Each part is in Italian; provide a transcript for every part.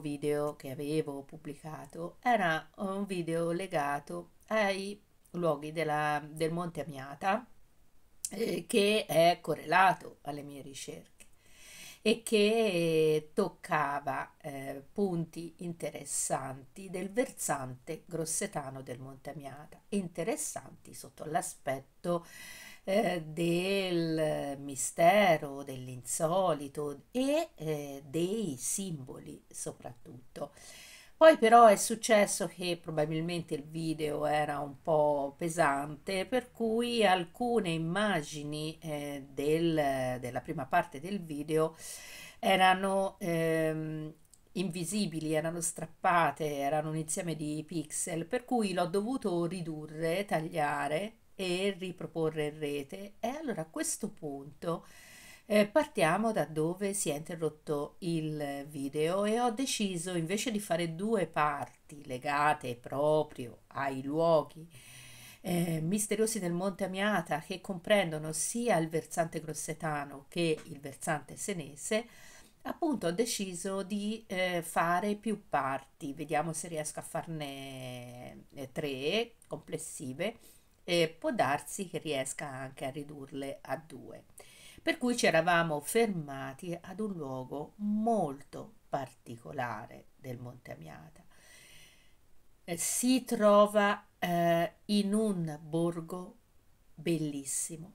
video che avevo pubblicato era un video legato ai luoghi della, del Monte Amiata eh, che è correlato alle mie ricerche e che toccava eh, punti interessanti del versante grossetano del Montamiata, interessanti sotto l'aspetto eh, del mistero, dell'insolito e eh, dei simboli soprattutto. Poi però è successo che probabilmente il video era un po' pesante, per cui alcune immagini eh, del, della prima parte del video erano ehm, invisibili, erano strappate, erano un insieme di pixel, per cui l'ho dovuto ridurre, tagliare e riproporre in rete. E allora a questo punto eh, partiamo da dove si è interrotto il video e ho deciso invece di fare due parti legate proprio ai luoghi eh, misteriosi del Monte Amiata che comprendono sia il versante grossetano che il versante senese, appunto ho deciso di eh, fare più parti, vediamo se riesco a farne eh, tre complessive e può darsi che riesca anche a ridurle a due per cui ci eravamo fermati ad un luogo molto particolare del Monte Amiata. Eh, si trova eh, in un borgo bellissimo,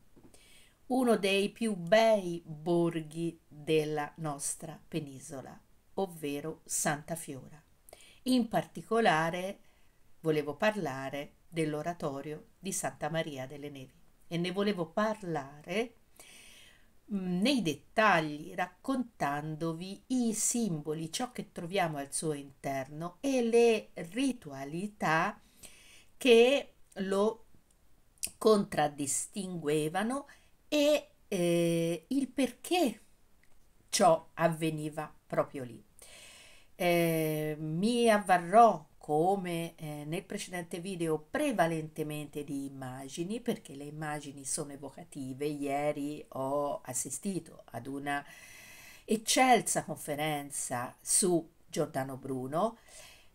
uno dei più bei borghi della nostra penisola, ovvero Santa Fiora. In particolare volevo parlare dell'oratorio di Santa Maria delle Nevi e ne volevo parlare Mm, nei dettagli, raccontandovi i simboli, ciò che troviamo al suo interno e le ritualità che lo contraddistinguevano e eh, il perché ciò avveniva proprio lì. Eh, mi avvarrò come eh, nel precedente video prevalentemente di immagini perché le immagini sono evocative ieri ho assistito ad una eccelsa conferenza su Giordano Bruno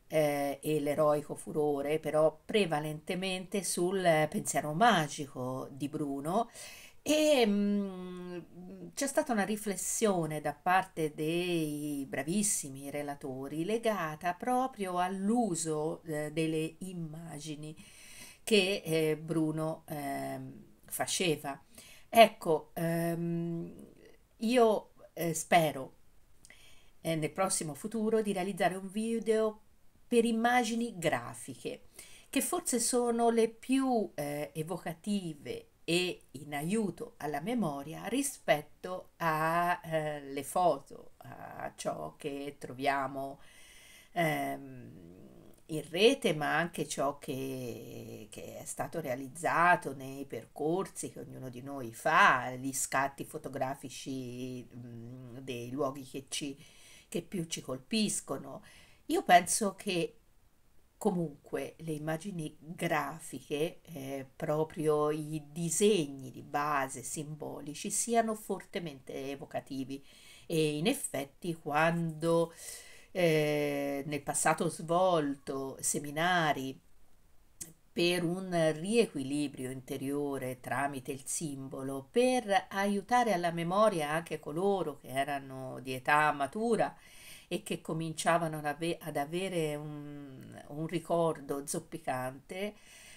eh, e l'eroico furore però prevalentemente sul pensiero magico di Bruno e mh, mm, c'è stata una riflessione da parte dei bravissimi relatori legata proprio all'uso eh, delle immagini che eh, Bruno eh, faceva. Ecco, ehm, io eh, spero eh, nel prossimo futuro di realizzare un video per immagini grafiche che forse sono le più eh, evocative e in aiuto alla memoria rispetto alle eh, foto, a ciò che troviamo ehm, in rete, ma anche ciò che, che, è stato realizzato nei percorsi che ognuno di noi fa, gli scatti fotografici mh, dei luoghi che, ci, che più ci colpiscono. Io penso che comunque le immagini grafiche, eh, proprio i disegni di base simbolici, siano fortemente evocativi e in effetti quando eh, nel passato ho svolto seminari per un riequilibrio interiore tramite il simbolo, per aiutare alla memoria anche coloro che erano di età matura, e che cominciavano ad, avere un, un, ricordo zoppicante,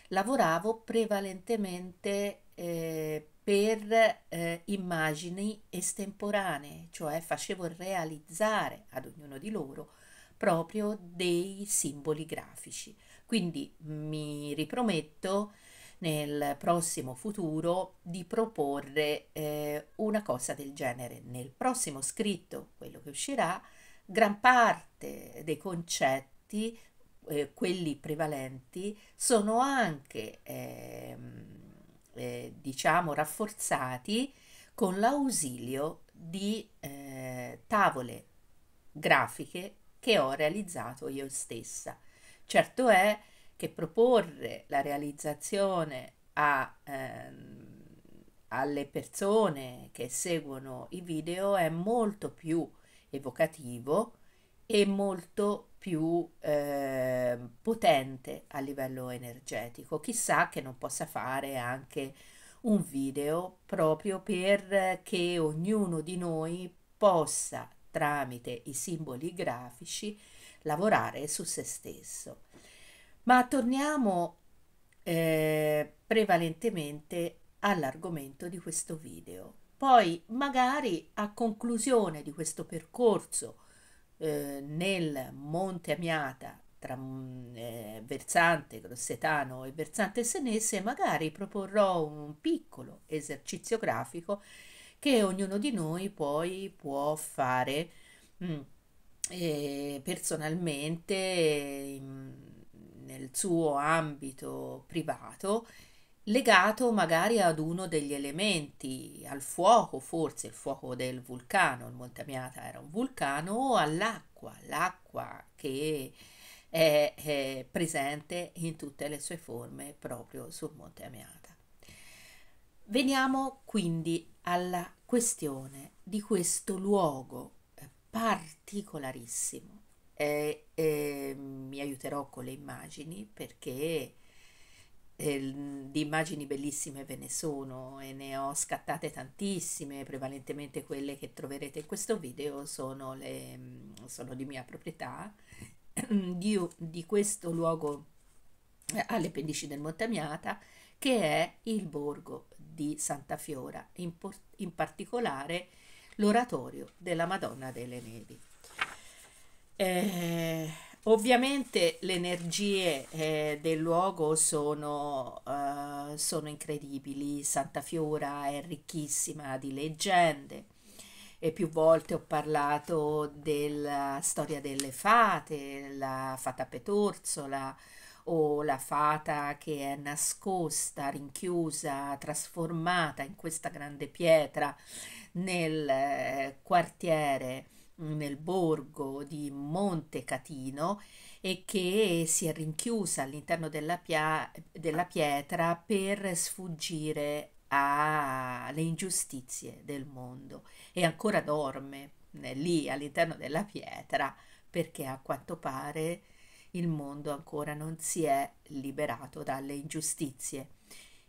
lavoravo prevalentemente eh, per eh, immagini estemporanee, cioè facevo realizzare ad ognuno di loro proprio dei simboli grafici. Quindi mi riprometto nel prossimo futuro di proporre eh, una cosa del genere. Nel prossimo scritto, quello che uscirà, Gran parte dei concetti, eh, quelli prevalenti, sono anche, eh, eh, diciamo, rafforzati con l'ausilio di eh, tavole grafiche che ho realizzato io stessa. Certo è che proporre la realizzazione a, ehm, alle persone che seguono i video è molto più evocativo e molto più eh, potente a livello energetico. Chissà che non possa fare anche un video proprio perché ognuno di noi possa tramite i simboli grafici lavorare su se stesso. Ma torniamo eh, prevalentemente all'argomento di questo video, poi magari a conclusione di questo percorso eh, nel Monte Amiata tra mm, eh, versante grossetano e versante senese, magari proporrò un piccolo esercizio grafico che ognuno di noi poi può fare mh, mm, eh, personalmente mh, nel suo ambito privato legato magari ad uno degli elementi, al fuoco forse, il fuoco del vulcano, il Monte Amiata era un vulcano, o all'acqua, l'acqua che è, è presente in tutte le sue forme proprio sul Monte Amiata. Veniamo quindi alla questione di questo luogo particolarissimo. E, eh, mi aiuterò con le immagini perché di immagini bellissime ve ne sono e ne ho scattate tantissime, prevalentemente quelle che troverete in questo video sono, le, sono di mia proprietà, di, di questo luogo eh, alle pendici del Montamiata che è il borgo di Santa Fiora, in, in particolare l'oratorio della Madonna delle Nevi. Eh, Ovviamente le energie eh, del luogo sono, eh, sono, incredibili, Santa Fiora è ricchissima di leggende e più volte ho parlato della storia delle fate, la fata Petorzola o la fata che è nascosta, rinchiusa, trasformata in questa grande pietra nel eh, quartiere nel borgo di Monte Catino e che si è rinchiusa all'interno della, pia- della pietra per sfuggire alle ingiustizie del mondo e ancora dorme eh, lì all'interno della pietra perché a quanto pare il mondo ancora non si è liberato dalle ingiustizie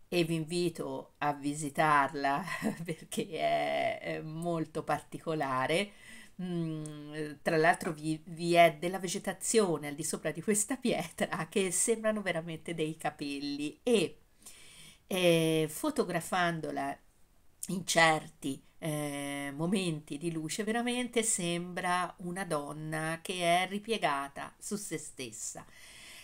e vi invito a visitarla perché è molto particolare Mm, tra l'altro vi, vi, è della vegetazione al di sopra di questa pietra che sembrano veramente dei capelli e eh, fotografandola in certi eh, momenti di luce veramente sembra una donna che è ripiegata su se stessa.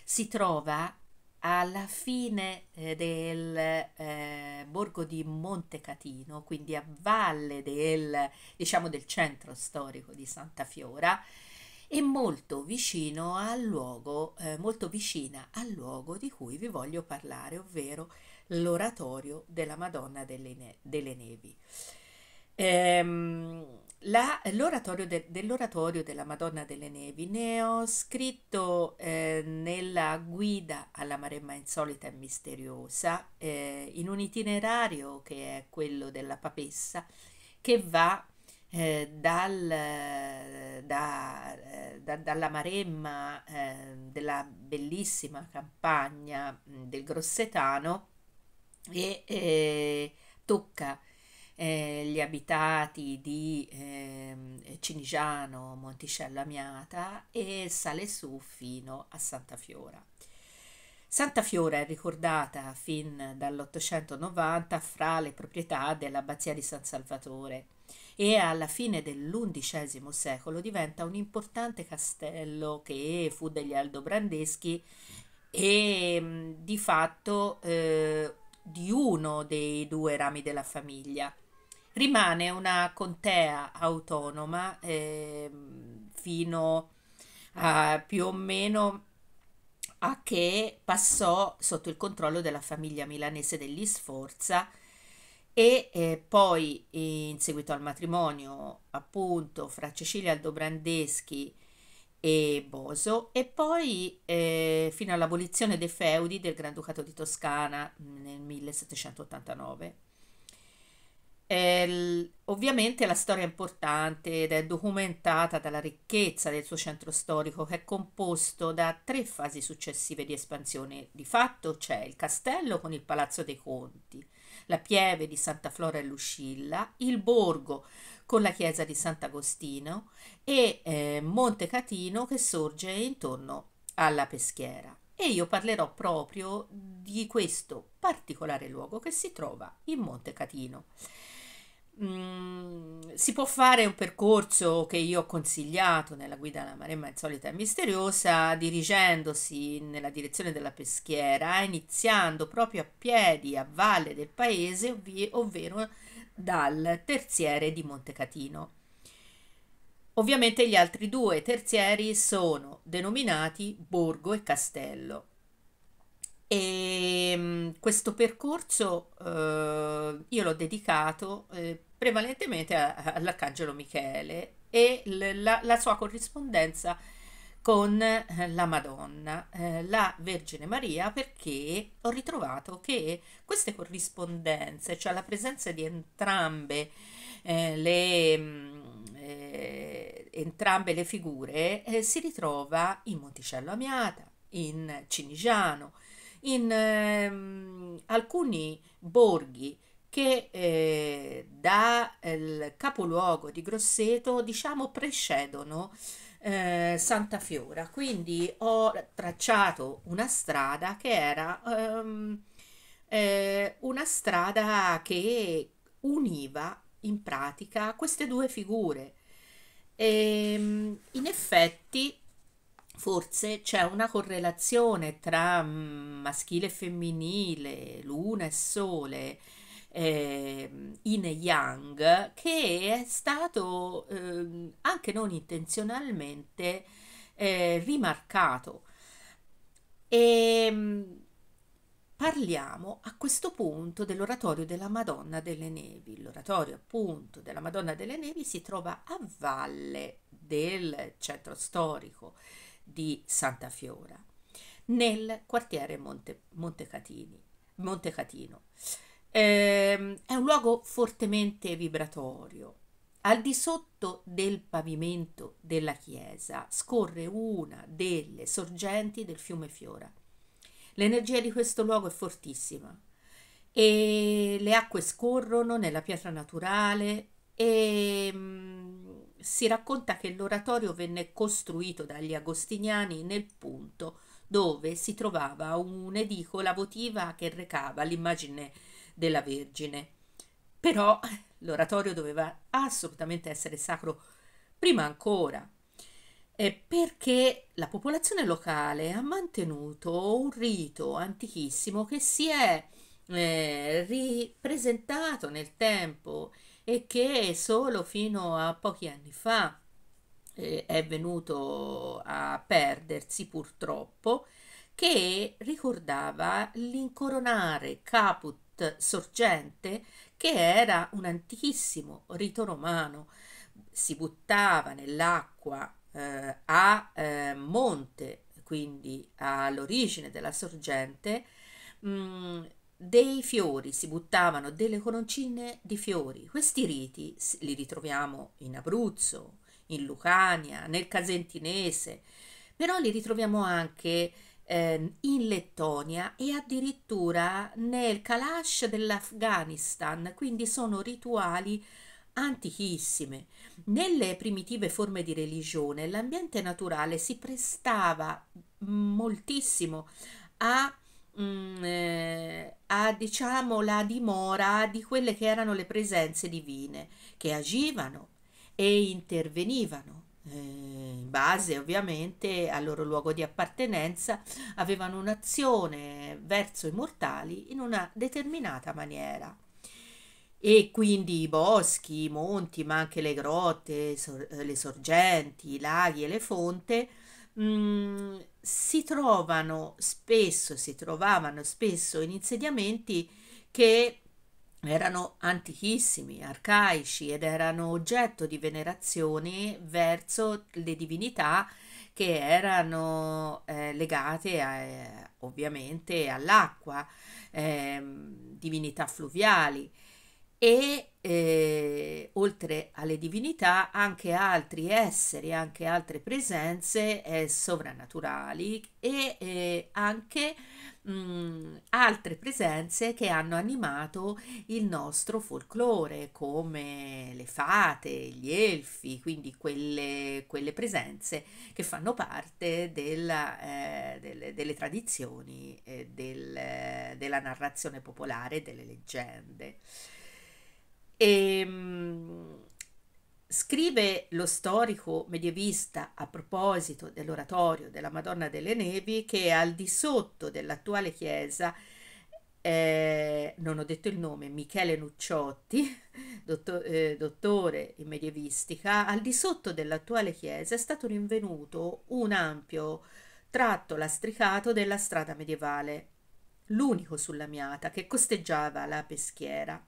Si trova alla fine eh, del eh, borgo di Montecatino, quindi a valle del, diciamo, del centro storico di Santa Fiora, e molto vicino al luogo, eh, molto vicina al luogo di cui vi voglio parlare, ovvero l'oratorio della Madonna delle, ne- delle Nevi. Ehm, la, l'oratorio de, dell'oratorio della Madonna delle Nevi ne ho scritto eh, nella guida alla Maremma insolita e misteriosa eh, in un itinerario che è quello della papessa che va eh, dal, da, eh, da, dalla Maremma eh, della bellissima campagna mm, del Grossetano e eh, tocca eh, gli abitati di eh, Cinigiano, Monticello Amiata e sale su fino a Santa Fiora. Santa Fiora è ricordata fin dall'890 fra le proprietà dell'abbazia di San Salvatore e alla fine dell'undicesimo secolo diventa un importante castello che fu degli aldobrandeschi e mm, di fatto eh, di uno dei due rami della famiglia. Rimane una contea autonoma eh, fino a più o meno a che passò sotto il controllo della famiglia milanese degli Sforza e eh, poi in seguito al matrimonio appunto fra Cecilia Aldobrandeschi e Boso e poi eh, fino all'abolizione dei feudi del Granducato di Toscana mm, nel 1789. Eh, ovviamente la storia è importante ed è documentata dalla ricchezza del suo centro storico che è composto da tre fasi successive di espansione. Di fatto c'è il castello con il Palazzo dei Conti, la pieve di Santa Flora e Lucilla, il borgo con la chiesa di Sant'Agostino e eh, Monte Catino che sorge intorno alla peschiera. E io parlerò proprio di questo particolare luogo che si trova in Monte Catino. Mm, si può fare un percorso che io ho consigliato nella guida alla Maremma insolita e misteriosa, dirigendosi nella direzione della peschiera, iniziando proprio a piedi a valle del paese, ovvi- ovvero dal terziere di Montecatino. Ovviamente gli altri due terzieri sono denominati Borgo e Castello. E ehm, questo percorso eh, io l'ho dedicato eh, prevalentemente all'Arcangelo Michele e la, la sua corrispondenza con eh, la Madonna, eh, la Vergine Maria, perché ho ritrovato che queste corrispondenze, cioè la presenza di entrambe eh, le, mm, eh, entrambe le figure, eh, si ritrova in Monticello Amiata, in Cinigiano, in ehm, alcuni borghi che eh, dal eh, capoluogo di Grosseto diciamo precedono eh, Santa Fiora. Quindi ho tracciato una strada che era um, eh, una strada che univa in pratica queste due figure. E, ehm, in effetti forse c'è una correlazione tra mm, maschile e femminile, luna e sole, eh, Yin Yang, che è stato eh, anche non intenzionalmente eh, rimarcato. E ehm, parliamo a questo punto dell'oratorio della Madonna delle Nevi. L'oratorio appunto della Madonna delle Nevi si trova a valle del centro storico di Santa Fiora, nel quartiere Monte, Montecatini, Montecatino. Eh, è un luogo fortemente vibratorio. Al di sotto del pavimento della chiesa scorre una delle sorgenti del fiume Fiora. L'energia di questo luogo è fortissima e le acque scorrono nella pietra naturale e mh, mm, si racconta che l'oratorio venne costruito dagli agostiniani nel punto dove si trovava un'edicola votiva che recava l'immagine della Vergine. Però l'oratorio doveva assolutamente essere sacro prima ancora, eh, perché la popolazione locale ha mantenuto un rito antichissimo che si è eh, ripresentato nel tempo e che solo fino a pochi anni fa eh, è venuto a perdersi purtroppo, che ricordava l'incoronare caput Sorgente, che era un antichissimo rito romano. Si buttava nell'acqua eh, a eh, monte, quindi all'origine della sorgente, mh, mm, dei fiori, si buttavano delle coroncine di fiori. Questi riti li ritroviamo in Abruzzo, in Lucania, nel Casentinese, però li ritroviamo anche eh, in Lettonia e addirittura nel Kalash dell'Afghanistan, quindi sono rituali antichissime. Nelle primitive forme di religione l'ambiente naturale si prestava moltissimo a, mh, mm, eh, a diciamo la dimora di quelle che erano le presenze divine che agivano e intervenivano in eh, base ovviamente al loro luogo di appartenenza, avevano un'azione verso i mortali in una determinata maniera. E quindi i boschi, i monti, ma anche le grotte, eh, le sorgenti, i laghi e le fonte mm, si trovano spesso, si trovavano spesso in insediamenti che erano antichissimi, arcaici ed erano oggetto di venerazione verso le divinità che erano eh, legate a, eh, ovviamente all'acqua, eh, divinità fluviali e eh, oltre alle divinità anche altri esseri, anche altre presenze eh, sovrannaturali e eh, anche mh, mm, altre presenze che hanno animato il nostro folklore come le fate, gli elfi, quindi quelle, quelle presenze che fanno parte della, eh, delle, delle, tradizioni, eh, del, della narrazione popolare, delle leggende. E, ehm, scrive lo storico medievista a proposito dell'oratorio della Madonna delle Nevi che al di sotto dell'attuale chiesa eh, non ho detto il nome, Michele Nucciotti, dottor, eh, dottore in medievistica, al di sotto dell'attuale chiesa è stato rinvenuto un ampio tratto lastricato della strada medievale, l'unico sulla Miata che costeggiava la peschiera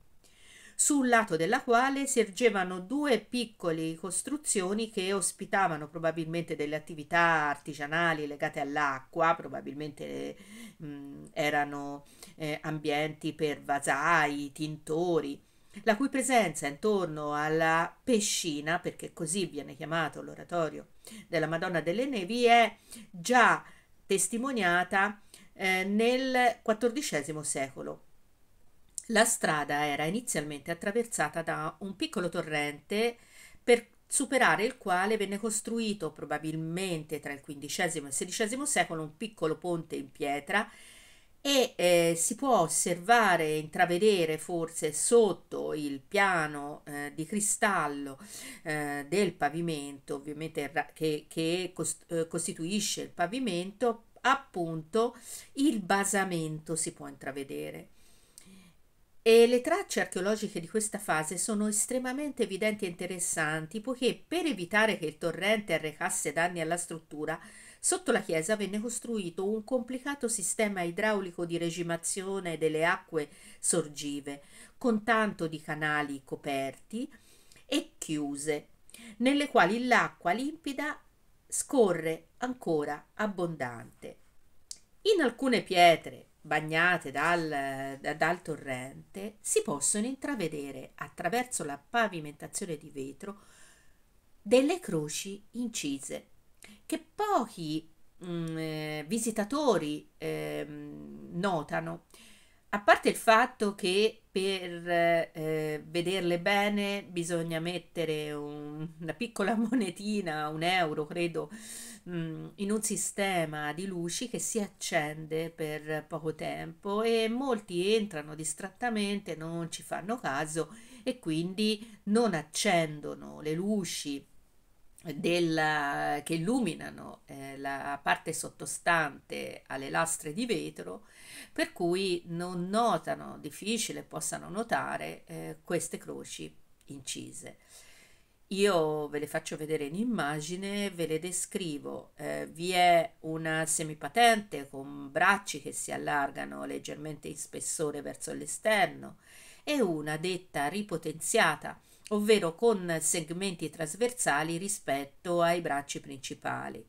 sul lato della quale si ergevano due piccole costruzioni che ospitavano probabilmente delle attività artigianali legate all'acqua, probabilmente mh, erano eh, ambienti per vasai, tintori, la cui presenza intorno alla pescina, perché così viene chiamato l'oratorio della Madonna delle Nevi, è già testimoniata eh, nel XIV secolo la strada era inizialmente attraversata da un piccolo torrente per superare il quale venne costruito probabilmente tra il XV e il XVI secolo un piccolo ponte in pietra e eh, si può osservare intravedere forse sotto il piano eh, di cristallo eh, del pavimento, ovviamente che, che cost eh, costituisce il pavimento, appunto il basamento si può intravedere. E le tracce archeologiche di questa fase sono estremamente evidenti e interessanti, poiché per evitare che il torrente arrecasse danni alla struttura, sotto la chiesa venne costruito un complicato sistema idraulico di regimazione delle acque sorgive, con tanto di canali coperti e chiuse, nelle quali l'acqua limpida scorre ancora abbondante. In alcune pietre bagnate dal, dal torrente, si possono intravedere attraverso la pavimentazione di vetro delle croci incise che pochi mh, mm, eh, visitatori eh, notano a parte il fatto che per eh, vederle bene bisogna mettere un, una piccola monetina, un euro credo, mh, mm, in un sistema di luci che si accende per poco tempo e molti entrano distrattamente, non ci fanno caso e quindi non accendono le luci del, che illuminano eh, la parte sottostante alle lastre di vetro, per cui non notano, difficile possano notare eh, queste croci incise. Io ve le faccio vedere in immagine, ve le descrivo. Eh, vi è una semipatente con bracci che si allargano leggermente in spessore verso l'esterno e una detta ripotenziata ovvero con segmenti trasversali rispetto ai bracci principali.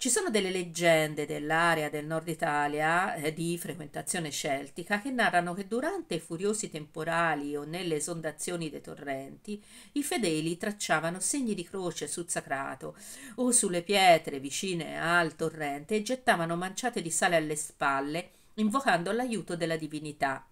Ci sono delle leggende dell'area del nord Italia eh, di frequentazione celtica che narrano che durante i furiosi temporali o nelle esondazioni dei torrenti i fedeli tracciavano segni di croce sul sacrato o sulle pietre vicine al torrente e gettavano manciate di sale alle spalle invocando l'aiuto della divinità.